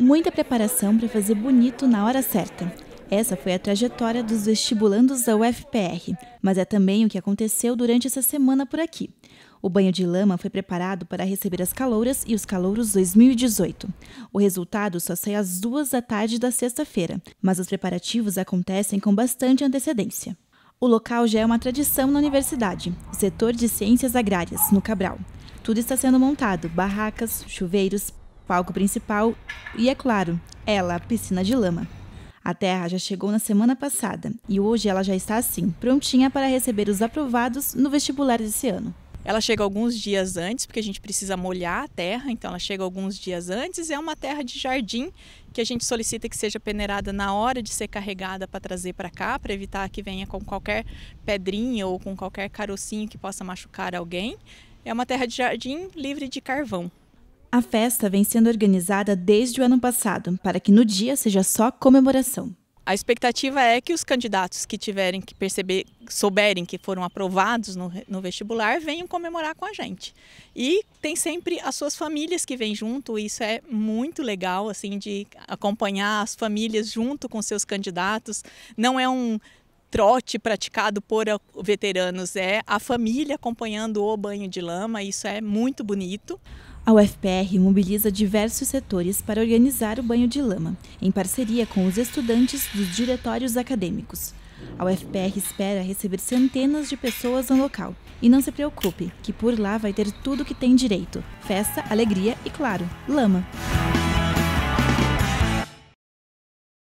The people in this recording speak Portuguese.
Muita preparação para fazer bonito na hora certa. Essa foi a trajetória dos vestibulandos da UFPR, mas é também o que aconteceu durante essa semana por aqui. O banho de lama foi preparado para receber as calouras e os calouros 2018. O resultado só sai às duas da tarde da sexta-feira, mas os preparativos acontecem com bastante antecedência. O local já é uma tradição na universidade, setor de ciências agrárias, no Cabral. Tudo está sendo montado: barracas, chuveiros, palco principal e, é claro, ela, a piscina de lama. A Terra já chegou na semana passada e hoje ela já está assim, prontinha para receber os aprovados no vestibular desse ano. Ela chega alguns dias antes, porque a gente precisa molhar a terra, então ela chega alguns dias antes. É uma terra de jardim que a gente solicita que seja peneirada na hora de ser carregada para trazer para cá, para evitar que venha com qualquer pedrinha ou com qualquer carocinho que possa machucar alguém. É uma terra de jardim livre de carvão. A festa vem sendo organizada desde o ano passado, para que no dia seja só comemoração. A expectativa é que os candidatos que tiverem que perceber, souberem que foram aprovados no, no, vestibular, venham comemorar com a gente. E tem sempre as suas famílias que vêm junto, isso é muito legal, assim, de acompanhar as famílias junto com seus candidatos. Não é um trote praticado por veteranos, é a família acompanhando o banho de lama, isso é muito bonito. A UFPR mobiliza diversos setores para organizar o banho de lama, em parceria com os estudantes dos diretórios acadêmicos. A UFPR espera receber centenas de pessoas no local. E não se preocupe, que por lá vai ter tudo o que tem direito: festa, alegria e, claro, lama.